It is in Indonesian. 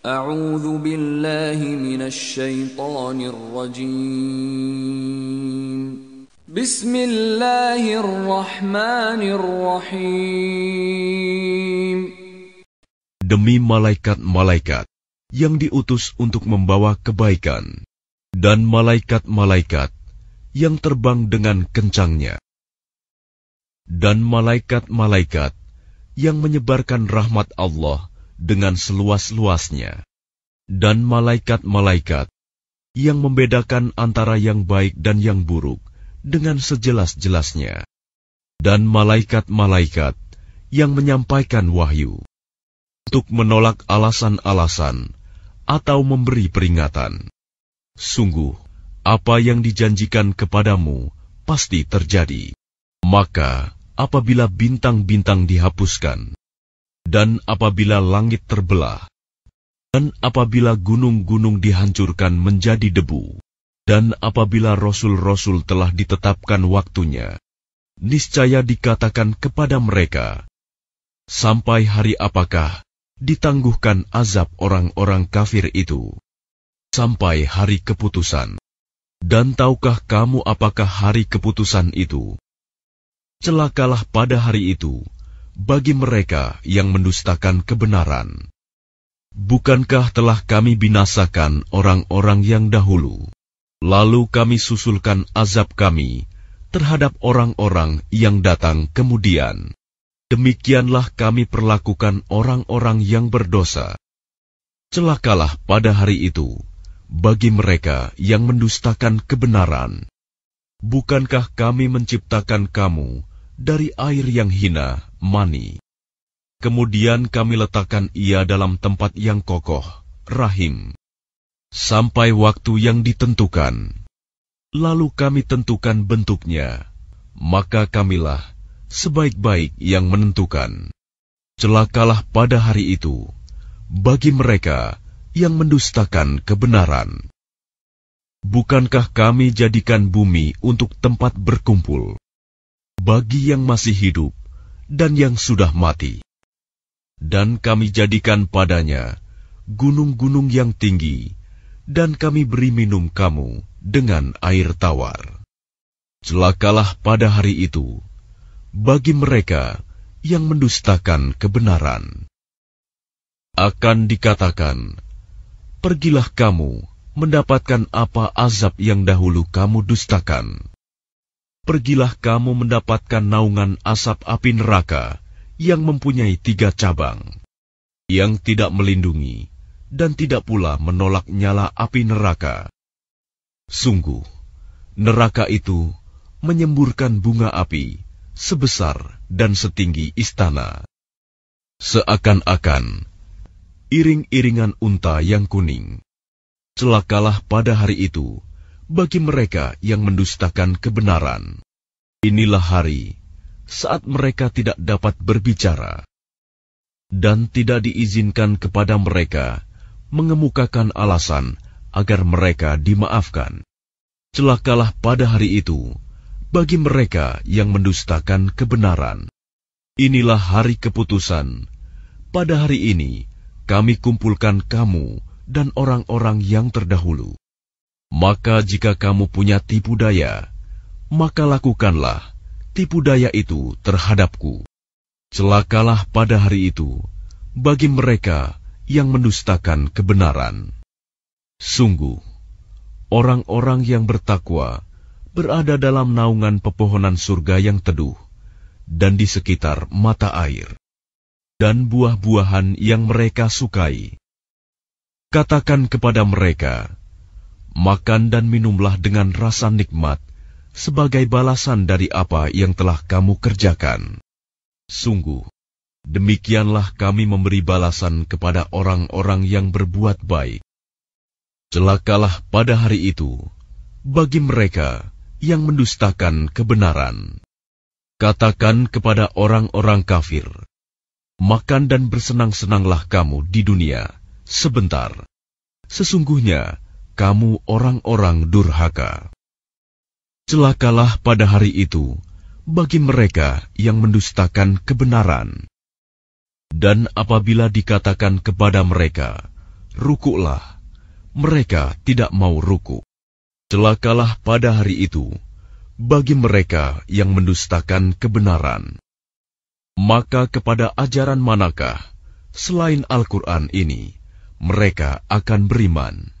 A'udzu billahi minasyaitonir rajim. Bismillahirrahmanirrahim. Demi malaikat-malaikat yang diutus untuk membawa kebaikan dan malaikat-malaikat yang terbang dengan kencangnya dan malaikat-malaikat yang menyebarkan rahmat Allah dengan seluas-luasnya. Dan malaikat-malaikat yang membedakan antara yang baik dan yang buruk dengan sejelas-jelasnya. Dan malaikat-malaikat yang menyampaikan wahyu untuk menolak alasan-alasan atau memberi peringatan. Sungguh, apa yang dijanjikan kepadamu pasti terjadi. Maka, apabila bintang-bintang dihapuskan, dan apabila langit terbelah, dan apabila gunung-gunung dihancurkan menjadi debu, dan apabila rasul-rasul telah ditetapkan waktunya, niscaya dikatakan kepada mereka, sampai hari apakah ditangguhkan azab orang-orang kafir itu, sampai hari keputusan. Dan tahukah kamu apakah hari keputusan itu? Celakalah pada hari itu bagi mereka yang mendustakan kebenaran. Bukankah telah kami binasakan orang-orang yang dahulu, lalu kami susulkan azab kami terhadap orang-orang yang datang kemudian? Demikianlah kami perlakukan orang-orang yang berdosa. Celakalah pada hari itu bagi mereka yang mendustakan kebenaran. Bukankah kami menciptakan kamu dari air yang hina mani. Kemudian kami letakkan ia dalam tempat yang kokoh, rahim. Sampai waktu yang ditentukan. Lalu kami tentukan bentuknya. Maka kamilah sebaik-baik yang menentukan. Celakalah pada hari itu bagi mereka yang mendustakan kebenaran. Bukankah kami jadikan bumi untuk tempat berkumpul? Bagi yang masih hidup, dan yang sudah mati. Dan kami jadikan padanya gunung-gunung yang tinggi, dan kami beri minum kamu dengan air tawar. Celakalah pada hari itu bagi mereka yang mendustakan kebenaran. Akan dikatakan, "Pergilah kamu mendapatkan apa azab yang dahulu kamu dustakan." pergilah kamu mendapatkan naungan asap api neraka yang mempunyai tiga cabang, yang tidak melindungi dan tidak pula menolak nyala api neraka. Sungguh, neraka itu menyemburkan bunga api sebesar dan setinggi istana. Seakan-akan, iring-iringan unta yang kuning. Celakalah pada hari itu, bagi mereka yang mendustakan kebenaran. Inilah hari saat mereka tidak dapat berbicara dan tidak diizinkan kepada mereka mengemukakan alasan agar mereka dimaafkan. Celakalah pada hari itu bagi mereka yang mendustakan kebenaran. Inilah hari keputusan. Pada hari ini kami kumpulkan kamu dan orang-orang yang terdahulu. Maka jika kamu punya tipu daya, maka lakukanlah tipu daya itu terhadapku. Celakalah pada hari itu bagi mereka yang mendustakan kebenaran. Sungguh, orang-orang yang bertakwa berada dalam naungan pepohonan surga yang teduh dan di sekitar mata air dan buah-buahan yang mereka sukai. Katakan kepada mereka, makan dan minumlah dengan rasa nikmat sebagai balasan dari apa yang telah kamu kerjakan. Sungguh, demikianlah kami memberi balasan kepada orang-orang yang berbuat baik. Celakalah pada hari itu bagi mereka yang mendustakan kebenaran. Katakan kepada orang-orang kafir, makan dan bersenang-senanglah kamu di dunia sebentar. Sesungguhnya, kamu orang-orang durhaka. Celakalah pada hari itu bagi mereka yang mendustakan kebenaran. Dan apabila dikatakan kepada mereka, rukuklah, mereka tidak mau ruku. Celakalah pada hari itu bagi mereka yang mendustakan kebenaran. Maka kepada ajaran manakah selain Al-Quran ini mereka akan beriman?